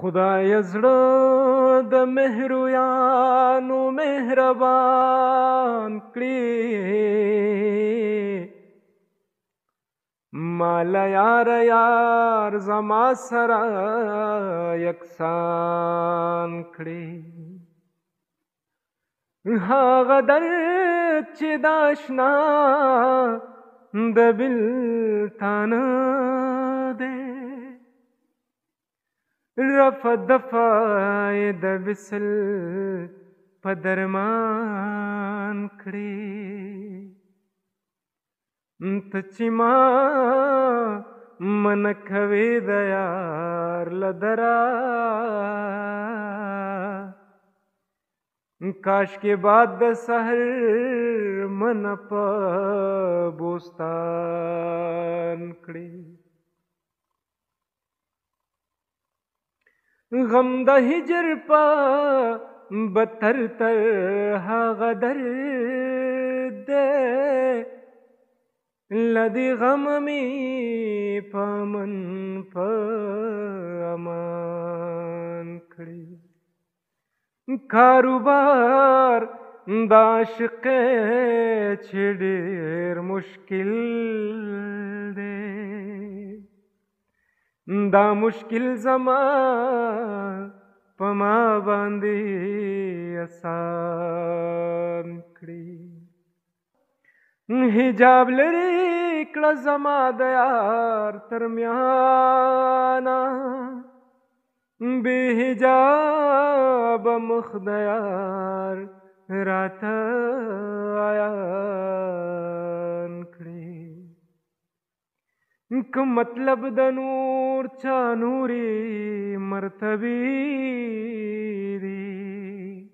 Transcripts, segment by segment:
خدای زړه د مهرویانو مهربان کړي مال یار یار زما سره یکسان کړي هغه درد چې داشنا د بل تانه رفع دفع د وسل په درمان کړې ته چې ما من کوي د یار لدرا کاش کې بعد د سحر من په بوستان کړې غم د هجر په بتر تر هغه درد لدی غم می پمن پمان کړی کاروبار د عاشق چې ډېر مشکل دی دا مشکل زما پما باندې آسان کړی حجاب لري کړه زما د یار ترمیانا به حجاب مخ د یار راته آیان کړی کوم مطلب دنو مورچا نوري مرتبي دي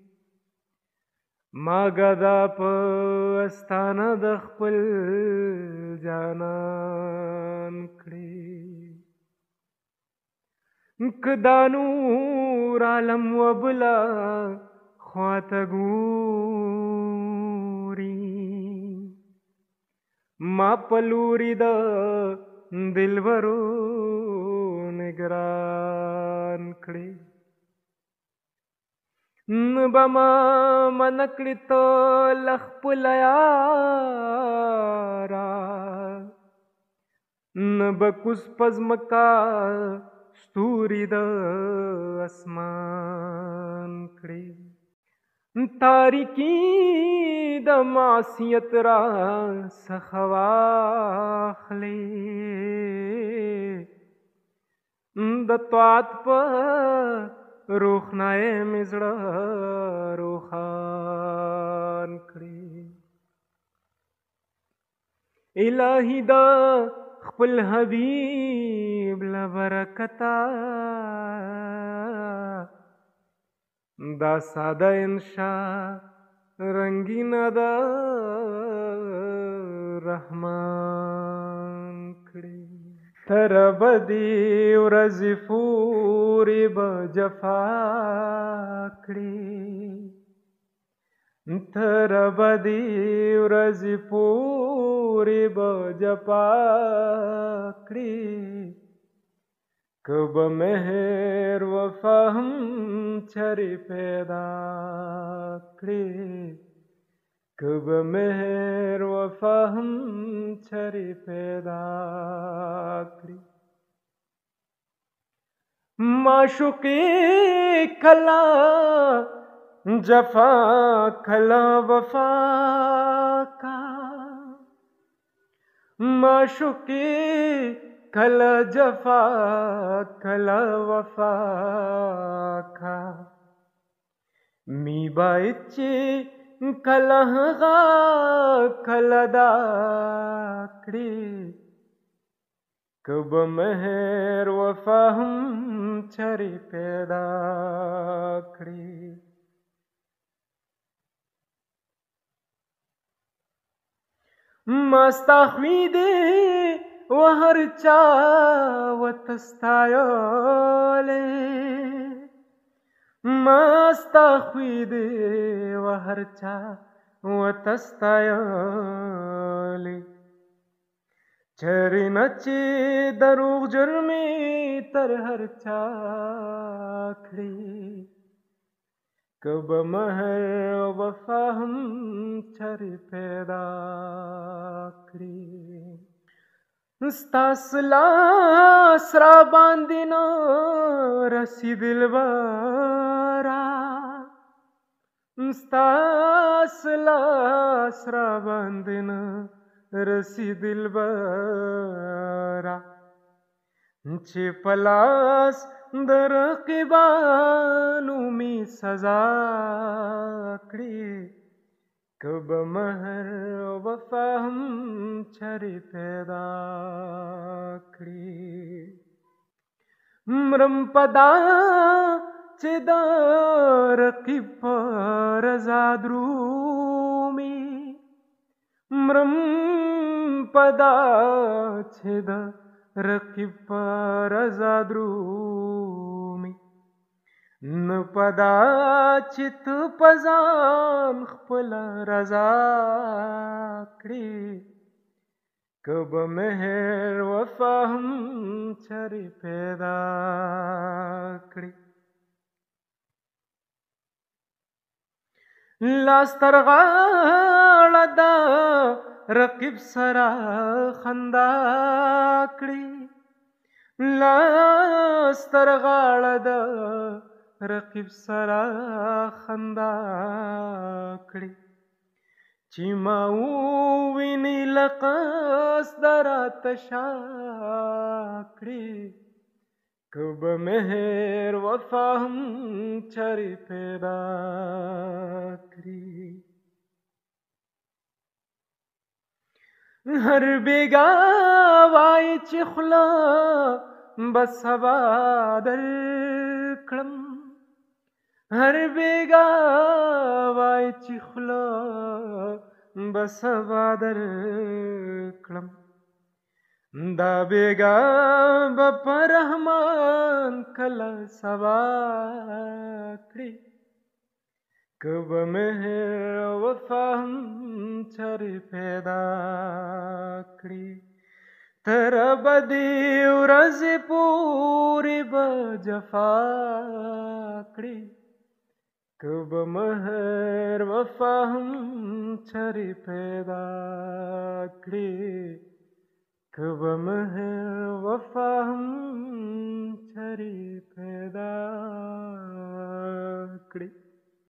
ما غدا پستانه د خپل جانان کړي کدانو عالم وبلا خواته ګوري ما پلوري د دلبرو مې ګران کړې بما من کړې ته لخپل یارا بکوس پزمکا ستوري د اسمان کړې تاریکی د معصیت را سخواخلی د طاعت په روخنای مزړه روخان کړی الہی دا خپل حبیب لا برکتا دا ساده انشا رنگین دا رحمان थरबदी रज़िफूरी बजफाकड़े थरबदी रज़िफूरी बजफाकड़े कब महर वफ़ा हम छरि पैदाकड़े کب مهر و فهم چری پیدا کری معشوقی کلا جفا کلا وفا کا معشوقی کلا جفا کلا وفا کا می با ಕಲಹಗ ಕಲದಾಕ್ಡಿ ಕಬ ಮೆಹರ್ ವಫಾಹಂ ಚರಿ ಪೇದಾಕ್ಡಿ ಮಸ್ತಾಹ್ವಿದೆ وهر چا وتستایله ማስታኽዊድዎ ሃርቻ ወተስታያሊ ቸሪነቺ ደሩኽ ጀርሚ ተርሃርቻ ክሪ कब महर वफा हम छर पैदा करी तासला सरा बांदिना रसी दिलवा ستاس لاس را باندې نه رسی دلبرا چې پلاس در رقیبانو می سزا کړی کب مہر وفا هم چری پیدا کړی مرم پدا چې دا رقیب پر زادرومي مرم پدا چې دا رقیب پر زادرومي ن پدا چې ته پزان خپل رضا کړې کب مهر وفا هم چری پیدا کړی لاس تر غاړه دا رقیب سره خندا کړي لاس تر غاړه دا رقیب سره خندا کړي چې ما ویني لقاس درا تشا کړي تو به مهر و فهم چری پیدا کری هر بیگا وای چې خلا بس سبا در کړم هر بیگا وای چې خلا بس سبا در کړم دا بیگا به رحمان کله سبا کړی کب مهر و فهم چر پیدا کړی تر بدی ورځ پوری به جفا کړی کب مهر و فهم چر پیدا کړی कब महर वफा हम छरी